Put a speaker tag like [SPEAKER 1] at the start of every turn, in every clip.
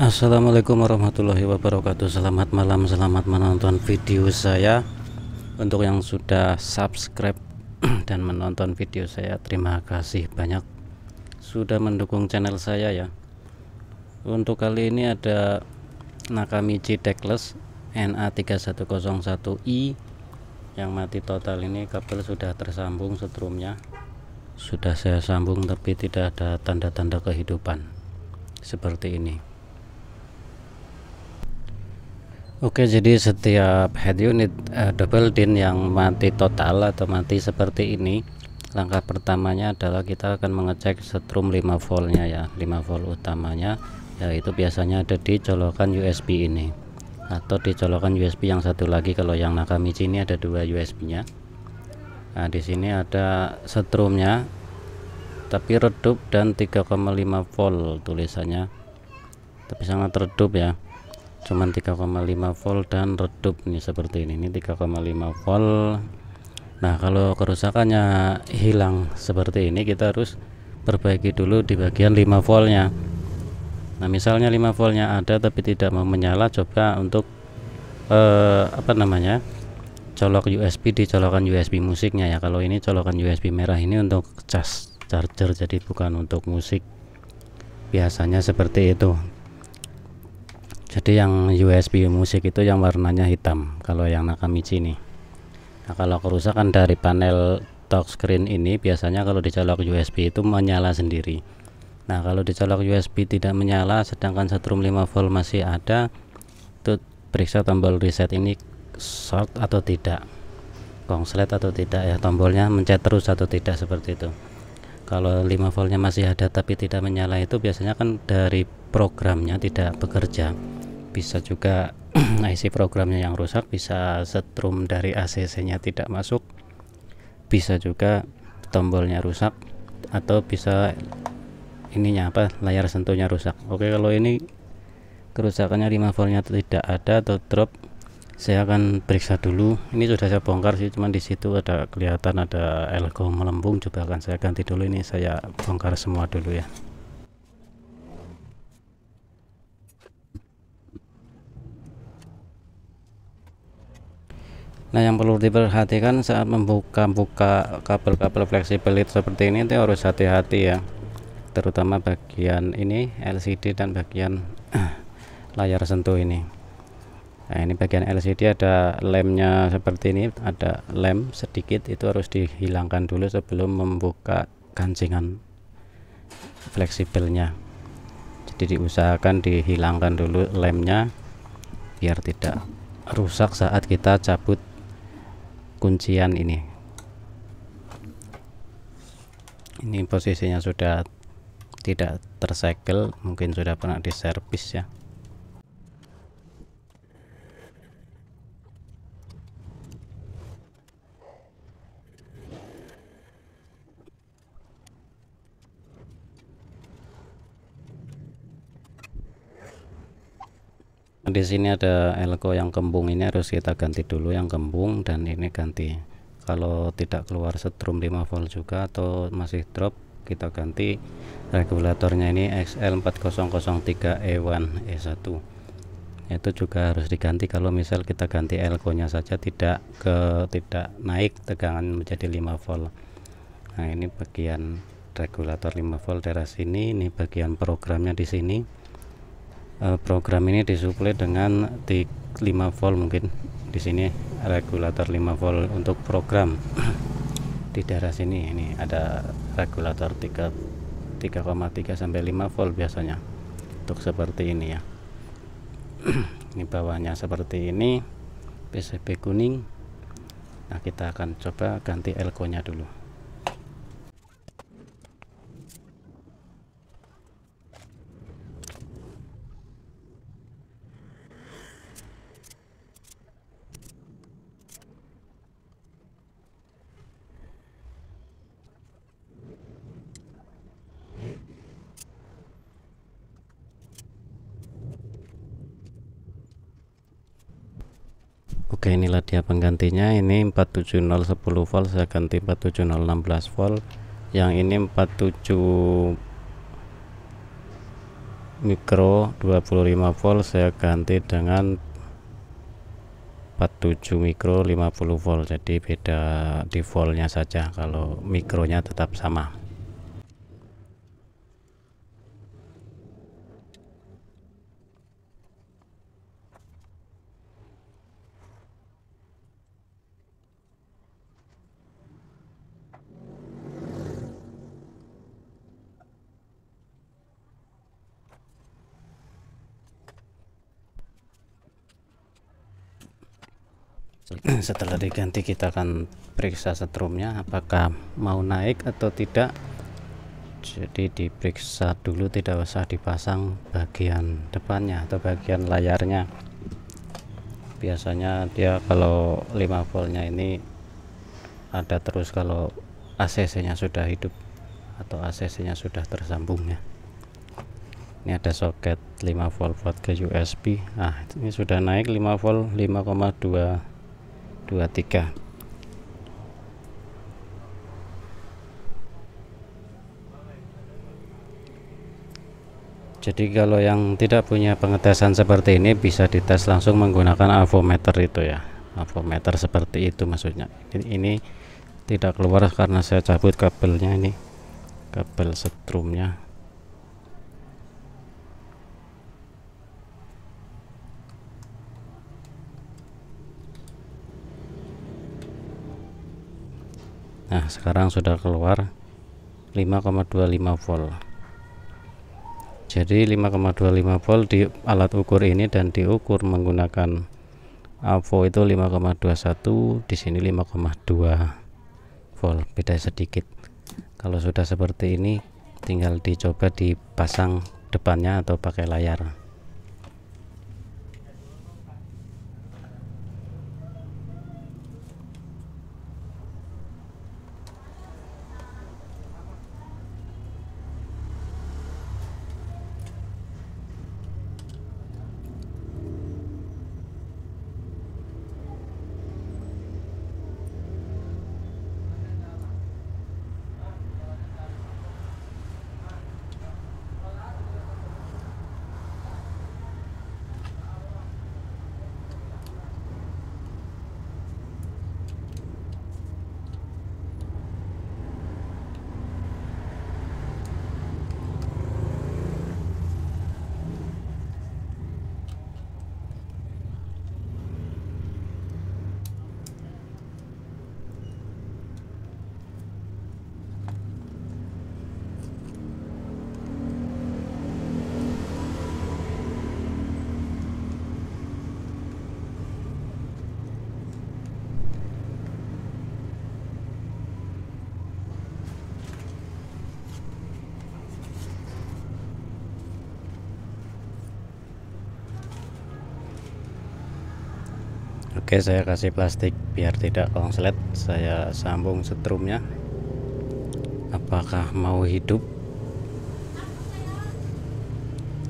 [SPEAKER 1] Assalamualaikum warahmatullahi wabarakatuh Selamat malam Selamat menonton video saya Untuk yang sudah subscribe Dan menonton video saya Terima kasih banyak Sudah mendukung channel saya ya Untuk kali ini ada Nakamichi Deckless NA3101i Yang mati total ini Kabel sudah tersambung setrumnya Sudah saya sambung Tapi tidak ada tanda-tanda kehidupan Seperti ini Oke, jadi setiap head unit uh, double din yang mati total atau mati seperti ini, langkah pertamanya adalah kita akan mengecek setrum 5 voltnya ya, 5 volt utamanya, yaitu biasanya ada di colokan USB ini atau di colokan USB yang satu lagi kalau yang Nakamichi ini ada dua USB-nya. Nah, di sini ada setrumnya tapi redup dan 3,5 volt tulisannya. Tapi sangat redup ya cuman 3,5 volt dan redup nih seperti ini ini 3,5 volt nah kalau kerusakannya hilang seperti ini kita harus perbaiki dulu di bagian 5 voltnya nah misalnya 5 voltnya ada tapi tidak mau menyala coba untuk eh, apa namanya colok USB di colokan USB musiknya ya kalau ini colokan USB merah ini untuk charge charger jadi bukan untuk musik biasanya seperti itu jadi yang USB musik itu yang warnanya hitam kalau yang Nakamichi ini nah kalau kerusakan dari panel touchscreen ini biasanya kalau dicolok USB itu menyala sendiri nah kalau dicolok USB tidak menyala sedangkan setrum 5 volt masih ada itu periksa tombol reset ini short atau tidak kongslet atau tidak ya tombolnya mencet terus atau tidak seperti itu kalau 5 voltnya masih ada tapi tidak menyala itu biasanya kan dari programnya tidak bekerja bisa juga IC programnya yang rusak bisa setrum dari ACC nya tidak masuk bisa juga tombolnya rusak atau bisa ininya apa layar sentuhnya rusak oke kalau ini kerusakannya 5 voltnya tidak ada atau drop saya akan periksa dulu ini sudah saya bongkar sih cuman di situ ada kelihatan ada elko melembung coba akan saya ganti dulu ini saya bongkar semua dulu ya Nah, yang perlu diperhatikan saat membuka-buka kabel-kabel fleksibel itu seperti ini itu harus hati-hati ya. Terutama bagian ini LCD dan bagian layar sentuh ini. Nah, ini bagian LCD ada lemnya seperti ini, ada lem sedikit itu harus dihilangkan dulu sebelum membuka kancingan fleksibelnya. Jadi diusahakan dihilangkan dulu lemnya biar tidak rusak saat kita cabut kuncian ini ini posisinya sudah tidak tersegel mungkin sudah pernah diservis ya di sini ada elko yang kembung ini harus kita ganti dulu yang kembung dan ini ganti kalau tidak keluar setrum 5 volt juga atau masih drop kita ganti regulatornya ini XL4003E1 E1 e e itu juga harus diganti kalau misal kita ganti elkonya saja tidak ke tidak naik tegangan menjadi 5 volt nah ini bagian regulator 5 volt daerah sini ini bagian programnya di sini Eh, program ini disuplai dengan di 5 volt mungkin di sini regulator 5 volt untuk program di daerah sini ini ada regulator 3,3 sampai 5 volt biasanya untuk seperti ini ya ini bawahnya seperti ini PCB kuning nah kita akan coba ganti elko nya dulu oke inilah dia penggantinya ini 10 volt saya ganti 16 volt yang ini 47 mikro 25 volt saya ganti dengan 47 mikro 50 volt jadi beda di voltnya saja kalau mikronya tetap sama setelah diganti kita akan periksa setrumnya apakah mau naik atau tidak jadi diperiksa dulu tidak usah dipasang bagian depannya atau bagian layarnya biasanya dia kalau 5 voltnya ini ada terus kalau ACC nya sudah hidup atau ACC nya sudah tersambung ya ini ada soket 5 volt buat ke USB ah ini sudah naik 5 volt 5,2 dua tiga jadi kalau yang tidak punya pengetesan seperti ini bisa dites langsung menggunakan avometer itu ya avometer seperti itu maksudnya ini, ini tidak keluar karena saya cabut kabelnya ini kabel setrumnya nah sekarang sudah keluar 5,25 volt jadi 5,25 volt di alat ukur ini dan diukur menggunakan AVO itu 5,21 di sini 5,2 volt beda sedikit kalau sudah seperti ini tinggal dicoba dipasang depannya atau pakai layar Oke saya kasih plastik biar tidak konslet saya sambung setrumnya apakah mau hidup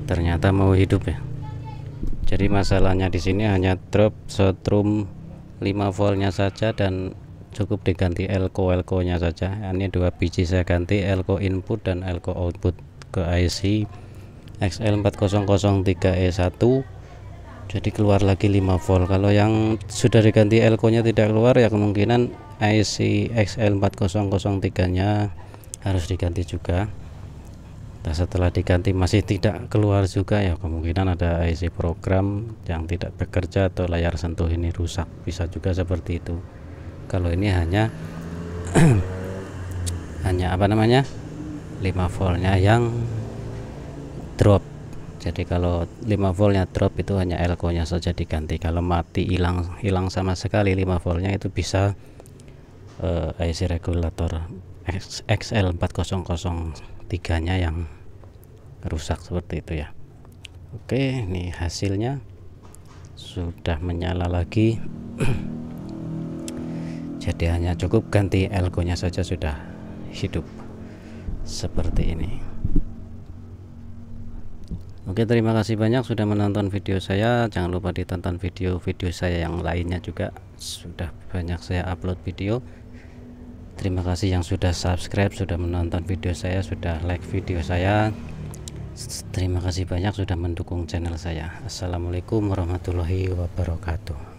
[SPEAKER 1] ternyata mau hidup ya jadi masalahnya di sini hanya drop setrum 5 voltnya saja dan cukup diganti elko elko nya saja ini dua biji saya ganti elko input dan elko output ke IC XL4003E1 jadi keluar lagi 5 volt kalau yang sudah diganti elko nya tidak keluar ya kemungkinan IC XL4003 nya harus diganti juga nah, setelah diganti masih tidak keluar juga ya kemungkinan ada IC program yang tidak bekerja atau layar sentuh ini rusak bisa juga seperti itu kalau ini hanya hanya apa namanya
[SPEAKER 2] 5 voltnya yang
[SPEAKER 1] jadi kalau 5 voltnya drop itu hanya elko nya saja diganti kalau mati hilang hilang sama sekali 5 voltnya itu bisa uh, eh, IC regulator XL4003 nya yang rusak seperti itu ya oke ini hasilnya sudah menyala lagi jadi hanya cukup ganti elko nya saja sudah hidup seperti ini Oke terima kasih banyak sudah menonton video saya jangan lupa ditonton video-video saya yang lainnya juga sudah banyak saya upload video terima kasih yang sudah subscribe sudah menonton video saya sudah like video saya terima kasih banyak sudah mendukung channel saya Assalamualaikum warahmatullahi wabarakatuh